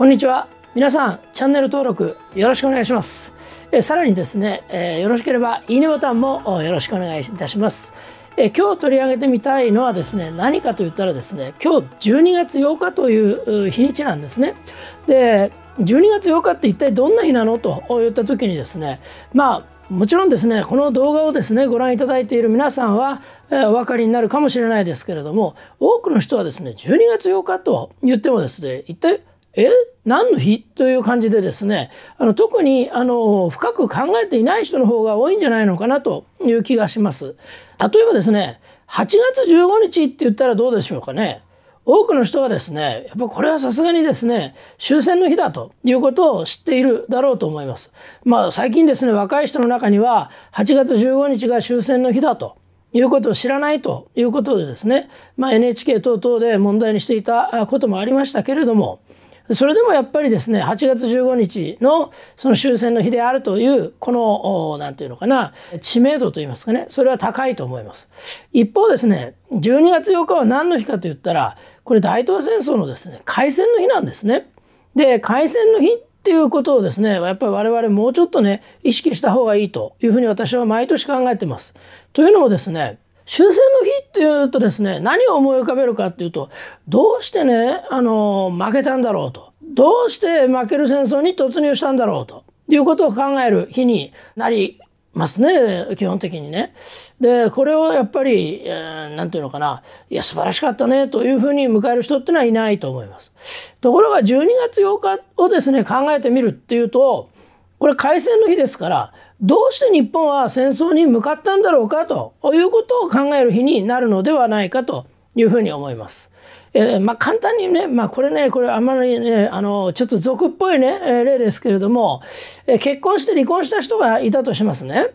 こんにちは皆さんチャンネル登録よろしくお願いしますえさらにですね、えー、よろしければいいねボタンもよろしくお願いいたしますえ今日取り上げてみたいのはですね何かと言ったらですね今日12月8日という日にちなんですねで12月8日って一体どんな日なのと言った時にですねまあもちろんですねこの動画をですねご覧いただいている皆さんは、えー、お分かりになるかもしれないですけれども多くの人はですね12月8日と言ってもですね一体え何の日という感じでですねあの特にあの深く考えていない人の方が多いんじゃないのかなという気がします例えばですね8月15日って言ったらどうでしょうかね多くの人はですねやっぱこれはさすがにですね終戦の日だということを知っているだろうと思いますまあ最近ですね若い人の中には8月15日が終戦の日だということを知らないということでですね、まあ、NHK 等々で問題にしていたこともありましたけれどもそれでもやっぱりですね8月15日のその終戦の日であるというこの何て言うのかな知名度といいますかねそれは高いと思います一方ですね12月8日は何の日かといったらこれ大東亜戦争のですね開戦の日なんですねで開戦の日っていうことをですねやっぱり我々もうちょっとね意識した方がいいというふうに私は毎年考えてますというのもですね終戦の日っていうとですね何を思い浮かべるかっていうとどうしてねあの負けたんだろうとどうして負ける戦争に突入したんだろうということを考える日になりますね基本的にね。でこれをやっぱり何、えー、て言うのかないや素晴らしかったねというふうに迎える人ってのはいないと思います。ところが12月8日をですね考えてみるっていうとこれ開戦の日ですからどうして日本は戦争に向かったんだろうかということを考える日になるのではないかというふうに思います。えー、まあ、簡単にね、まあ、これねこれあんまりねあのちょっと俗っぽいね、えー、例ですけれども、えー、結婚して離婚した人がいたとしますね。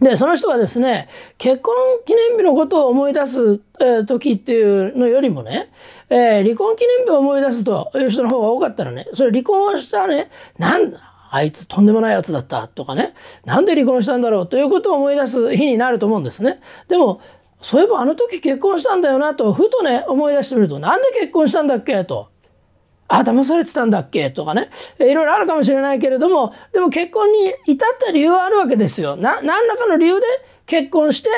でその人はですね結婚記念日のことを思い出す、え時っていうのよりもね、え離婚記念日を思い出すという人の方が多かったらねそれ離婚をしたねなんあいつとんでもないやつだったとかねなんで離婚したんだろうということを思い出す日になると思うんですね。でもそういえばあの時結婚したんだよなとふとね思い出してみるとなんで結婚したんだっけと。あ、騙されてたんだっけとかね。いろいろあるかもしれないけれども、でも結婚に至った理由はあるわけですよ。な、何らかの理由で結婚して、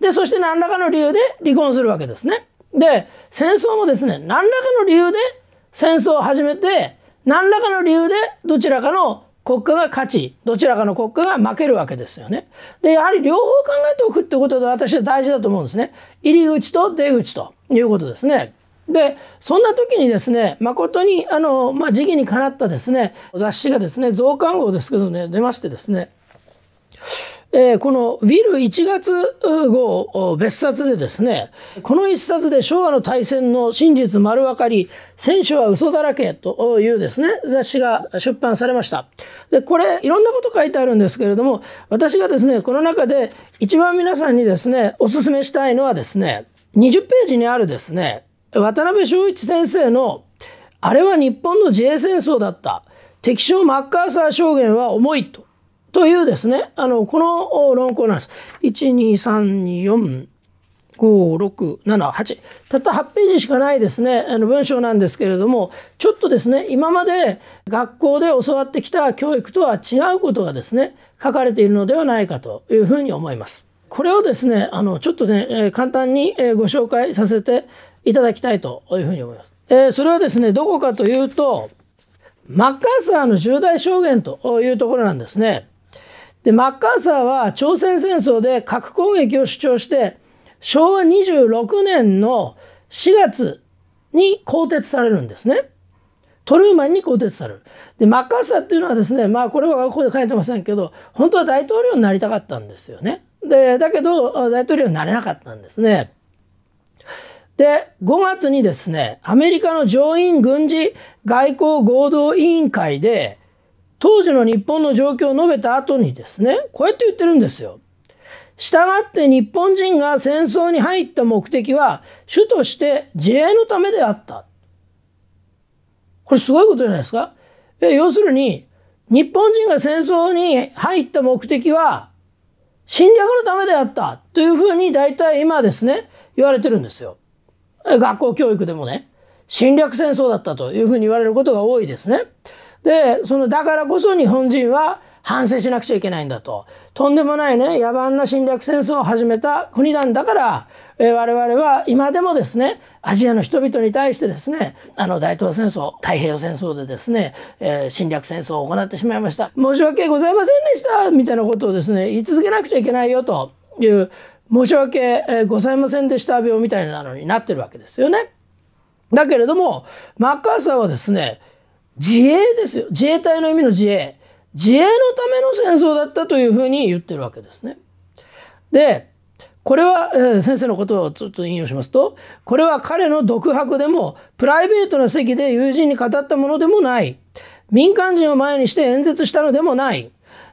で、そして何らかの理由で離婚するわけですね。で、戦争もですね、何らかの理由で戦争を始めて、何らかの理由でどちらかの国家が勝ちどちらかの国家が負けるわけですよね。でやはり両方考えておくってことで私は大事だと思うんですね。入り口と出口ということですね。でそんな時にですね誠にあの、まあ、時期にかなったですね雑誌がですね増刊号ですけどね出ましてですねえー、このウィル1月号別冊でですね、この一冊で昭和の大戦の真実丸分かり、選手は嘘だらけというですね、雑誌が出版されました。で、これいろんなこと書いてあるんですけれども、私がですね、この中で一番皆さんにですね、お勧めしたいのはですね、20ページにあるですね、渡辺昭一先生のあれは日本の自衛戦争だった。敵将マッカーサー証言は重いとというですねあのこの論考なんです。1234567たった8ページしかないですねあの文章なんですけれどもちょっとですね今まで学校で教わってきた教育とは違うことがですね書かれているのではないかというふうに思います。これをですねあのちょっとね、簡単にご紹介させていただきたいというふうに思います。えー、それはですねどこかというとマッカーサーの重大証言というところなんですね。でマッカーサーは朝鮮戦争で核攻撃を主張して昭和26年の4月に更迭されるんですね。トルーマンに更迭される。でマッカーサーっていうのはですねまあこれはここで書いてませんけど本当は大統領になりたかったんですよね。でだけど大統領になれなかったんですね。で5月にですねアメリカの上院軍事外交合同委員会で当時の日本の状況を述べた後にですねこうやって言ってるんですよ。従って日本人が戦争に入った目的は主として自衛のためであった。これすごいことじゃないですか。要するに日本人が戦争に入った目的は侵略のためであったというふうに大体今ですね言われてるんですよ。学校教育でもね侵略戦争だったというふうに言われることが多いですね。でそのだからこそ日本人は反省しなくちゃいけないんだととんでもないね野蛮な侵略戦争を始めた国なんだから、え我々は今でもですねアジアの人々に対してですねあの大東亜戦争太平洋戦争でですね、えー、侵略戦争を行ってしまいました申し訳ございませんでしたみたいなことをですね言い続けなくちゃいけないよという申し訳ございませんでした病みたいなのになってるわけですよね。だけれどもマッカーサーはですね自衛ですよ自衛隊の意味の自衛自衛のための戦争だったというふうに言ってるわけですね。でこれは、えー、先生のことをちょっと引用しますとこれは彼の独白でもプライベートな席で友人に語ったものでもない民間人を前にして演説したのでもない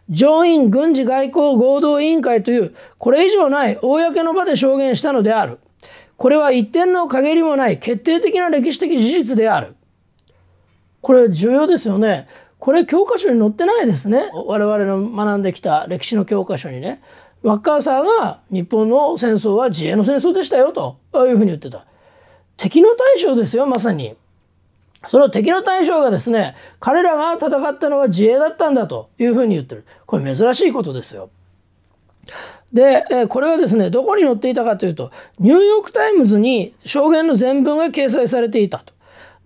上院軍事外交合同委員会というこれ以上ない公の場で証言したのであるこれは一点の陰りもない決定的な歴史的事実であるこれ重要ですよね。これ教科書に載ってないですね。我々の学んできた歴史の教科書にね。ワッカーサーが日本の戦争は自衛の戦争でしたよというふうに言ってた。敵の大将ですよ、まさに。その敵の大将がですね、彼らが戦ったのは自衛だったんだというふうに言ってる。これ珍しいことですよ。で、これはですね、どこに載っていたかというと、ニューヨーク・タイムズに証言の全文が掲載されていたと。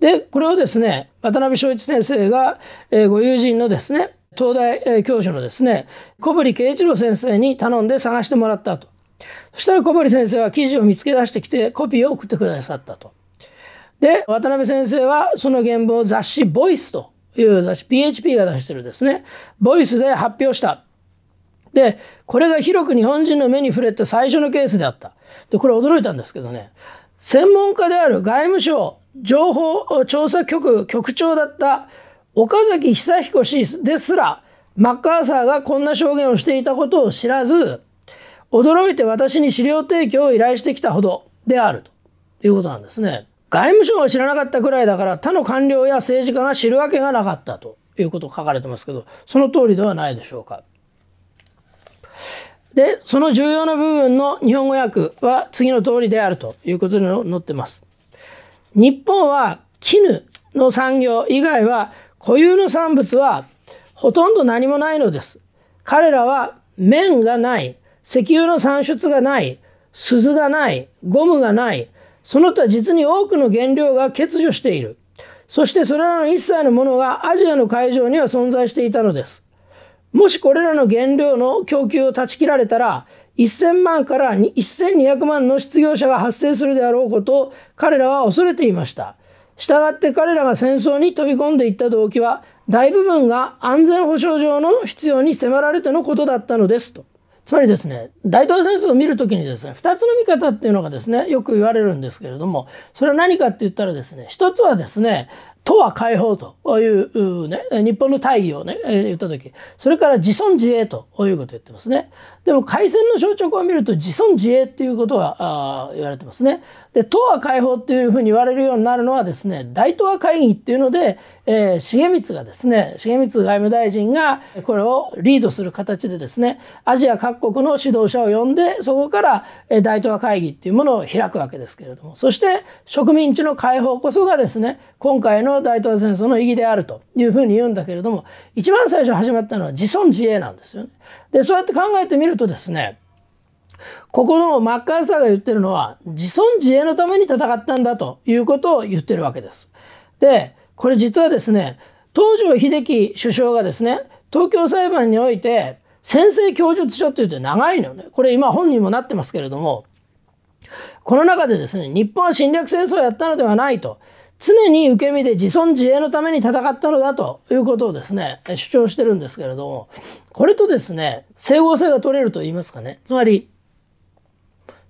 でこれをですね渡辺正一先生が、えー、ご友人のですね東大教授のですね小堀圭一郎先生に頼んで探してもらったとそしたら小堀先生は記事を見つけ出してきてコピーを送ってくださったとで渡辺先生はその原文を雑誌「ボイスという雑誌 PHP が出してるですね「ボイスで発表したでこれが広く日本人の目に触れた最初のケースであったでこれ驚いたんですけどね専門家である外務省情報調査局局長だった岡崎久彦氏ですらマッカーサーがこんな証言をしていたことを知らず驚いて私に資料提供を依頼してきたほどであるということなんですね。外務省が知らなかったくらいだから他の官僚や政治家が知るわけがなかったということを書かれてますけどその通りではないでしょうか。でその重要な部分の日本語訳は次の通りであるということに載ってます。日本は絹の産業以外は固有の産物はほとんど何もないのです。彼らは綿がない、石油の産出がない、鈴がない、ゴムがない、その他実に多くの原料が欠如している。そしてそれらの一切のものがアジアの海上には存在していたのです。もしこれらの原料の供給を断ち切られたら、1000万から1200万の失業者が発生するであろうことを彼らは恐れていました。したがって彼らが戦争に飛び込んでいった動機は大部分が安全保障上の必要に迫られてのことだったのですと。つまりですね大東戦争を見る時にですね2つの見方っていうのがですねよく言われるんですけれどもそれは何かって言ったらですね一つはですねとは解放という、ね、日本の大義をね、言った時、それから自尊自衛ということを言ってますね。でも、開戦の象徴を見ると自尊自衛っていうことが言われてますね。で、東亜解放っていうふうに言われるようになるのはですね、大東亜会議っていうので、えー、重光がですね、重光外務大臣がこれをリードする形でですね、アジア各国の指導者を呼んで、そこから大東亜会議っていうものを開くわけですけれども、そして植民地の解放こそがですね、今回の大東亜戦争の意義であるというふうに言うんだけれども、一番最初始まったのは自尊自衛なんですよね。で、そうやって考えてみるとですね、ここのマッカーサーが言ってるのは自尊自衛のために戦ったんだということを言ってるわけです。でこれ実はですね東條英機首相がですね東京裁判において宣制供述書って言って長いのねこれ今本人もなってますけれどもこの中でですね日本は侵略戦争をやったのではないと常に受け身で自尊自衛のために戦ったのだということをですね主張してるんですけれどもこれとですね整合性が取れると言いますかねつまり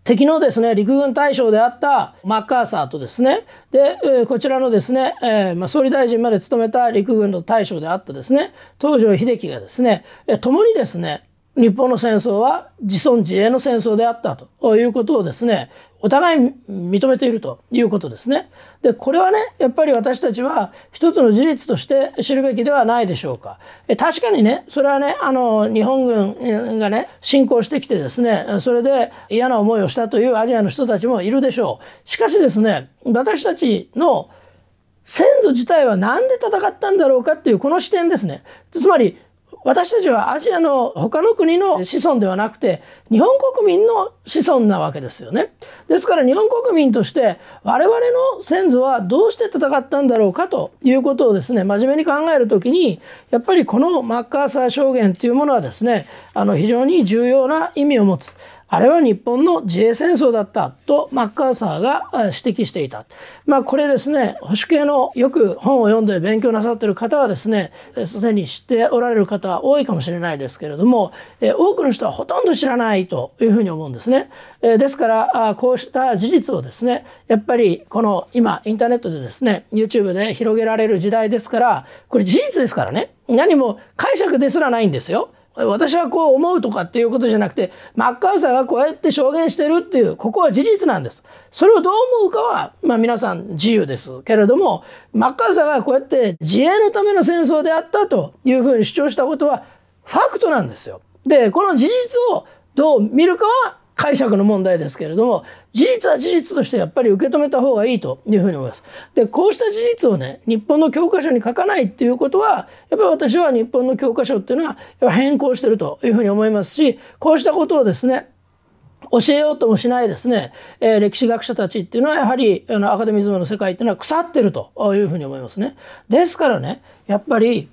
敵のですね、陸軍大将であったマッカーサーとですね、で、えこちらのですね、えー、まあ、総理大臣まで務めた陸軍の大将であったですね、東条英機がですね、え共にですね、日本の戦争は自尊自衛の戦争であったということをですね、お互い認めているということですね。でこれはねやっぱり私たちは一つの事実として知るべきではないでしょうか。え確かにねそれはねあの日本軍がね侵攻してきてですねそれで嫌な思いをしたというアジアの人たちもいるでしょう。しかしですね私たちの先祖自体は何で戦ったんだろうかっていうこの視点ですね。つまり私たちはアジアの他の国の子孫ではなくて日本国民の子孫なわけですよね。ですから日本国民として我々の先祖はどうして戦ったんだろうかということをですね真面目に考える時にやっぱりこのマッカーサー証言というものはですねあの非常に重要な意味を持つ。あれは日本の自衛戦争だったとマッカーサーが指摘していた。まあこれですね、保守系のよく本を読んで勉強なさってる方はですね、すでに知っておられる方は多いかもしれないですけれども、多くの人はほとんど知らないというふうに思うんですね。ですから、こうした事実をですね、やっぱりこの今インターネットでですね、YouTube で広げられる時代ですから、これ事実ですからね、何も解釈ですらないんですよ。私はこう思うとかっていうことじゃなくてマッカーサーがこうやって証言してるっていうここは事実なんですそれをどう思うかは、まあ、皆さん自由ですけれどもマッカーサーがこうやって自衛のための戦争であったというふうに主張したことはファクトなんですよ。でこの事実をどう見るかは解釈の問題ですけれども事実は事実としてやっぱり受け止めた方がいいというふうに思います。でこうした事実をね日本の教科書に書かないっていうことはやっぱり私は日本の教科書っていうのは変更してるというふうに思いますしこうしたことをですね教えようともしないですね、えー、歴史学者たちっていうのはやはりあのアカデミズムの世界っていうのは腐ってるというふうに思いますね。ですからねやっぱり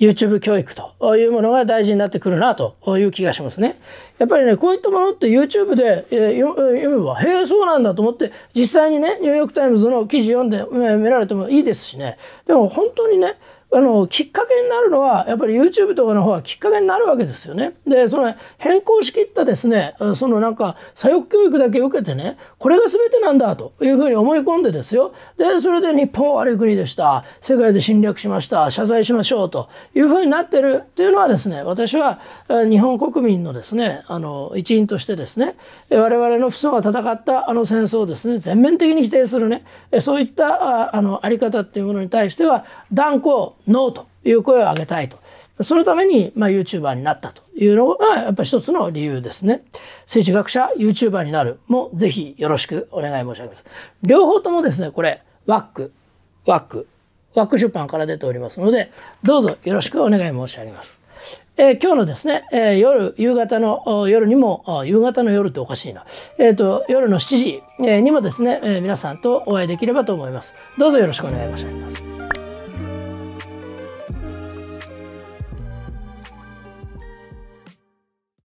YouTube 教育というものが大事になってくるなという気がしますね。やっぱりね、こういったものって YouTube で読めば、へえ、そうなんだと思って、実際にね、ニューヨークタイムズの記事読んで見られてもいいですしね。でも本当にね、あのきっかけになるのはやっぱり YouTube とかの方はきっかけになるわけですよね。でその変更しきったですねそのなんか左翼教育だけ受けてねこれが全てなんだというふうに思い込んでですよでそれで日本は悪い国でした世界で侵略しました謝罪しましょうというふうになってるというのはですね私は日本国民のですねあの一員としてですね我々の父祖が戦ったあの戦争をですね全面的に否定するねそういったあのあり方っていうものに対しては断固ノーという声を上げたいと。そのために、まあ、YouTuber になったというのが、やっぱ一つの理由ですね。政治学者、YouTuber になるも、ぜひよろしくお願い申し上げます。両方ともですね、これ、ワック、ワック、ワック出版から出ておりますので、どうぞよろしくお願い申し上げます。えー、今日のですね、えー、夜、夕方の夜にも、夕方の夜っておかしいな。えっ、ー、と、夜の7時にもですね、え皆さんとお会いできればと思います。どうぞよろしくお願い申し上げます。